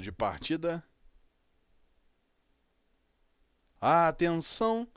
ponto de partida. A atenção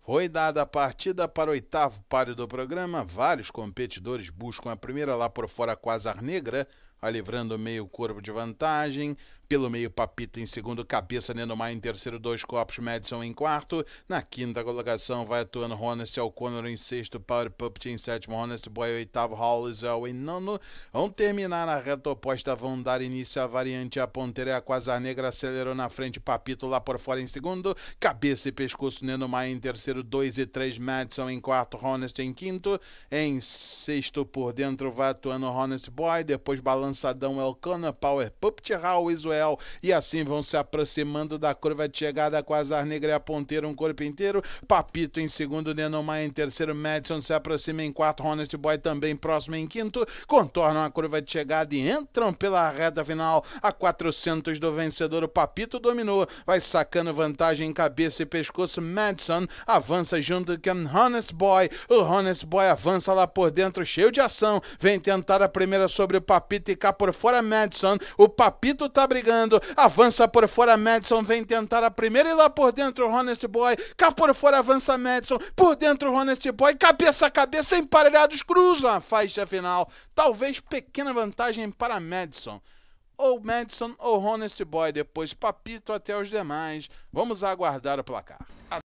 foi dada a partida para o oitavo páreo do programa. Vários competidores buscam a primeira lá por fora com azar negra, alivrando meio corpo de vantagem. Pelo meio, Papita em segundo, Cabeça Nenomar em terceiro, dois copos, Madison em quarto. Na quinta colocação vai atuando Honest é O'Connor em sexto, Power Puppet em sétimo, Honest Boy oitavo, Hallswell em é nono. Vão terminar na reta oposta, vão dar início à variante. A ponteira é a Quasar Negra acelerou na frente, Papito lá por fora em segundo, Cabeça e Pescoço Nenomar em terceiro, dois e três, Madison em quarto, Honest em quinto. Em sexto, por dentro vai atuando Honest Boy, depois Balançadão Elcana, Power Puppet, Hallswell cruel. E assim vão se aproximando da curva de chegada com Azar Negra e a ponteira um corpo inteiro. Papito em segundo, Nenomar em terceiro, Madison se aproxima em quarto, Honest Boy também próximo em quinto. Contornam a curva de chegada e entram pela reta final. A 400 do vencedor, o Papito dominou, vai sacando vantagem em cabeça e pescoço. Madison avança junto com Honest Boy. O Honest Boy avança lá por dentro, cheio de ação. Vem tentar a primeira sobre o Papito e cá por fora Madison. O Papito tá brigando chegando, avança por fora Madison, vem tentar a primeira e lá por dentro o Honest Boy, cá por fora avança Madison, por dentro o Honest Boy, cabeça a cabeça, emparelhados, cruzam a faixa final. Talvez pequena vantagem para Madison ou Madison ou Honest Boy, depois Papito até os demais. Vamos aguardar o placar.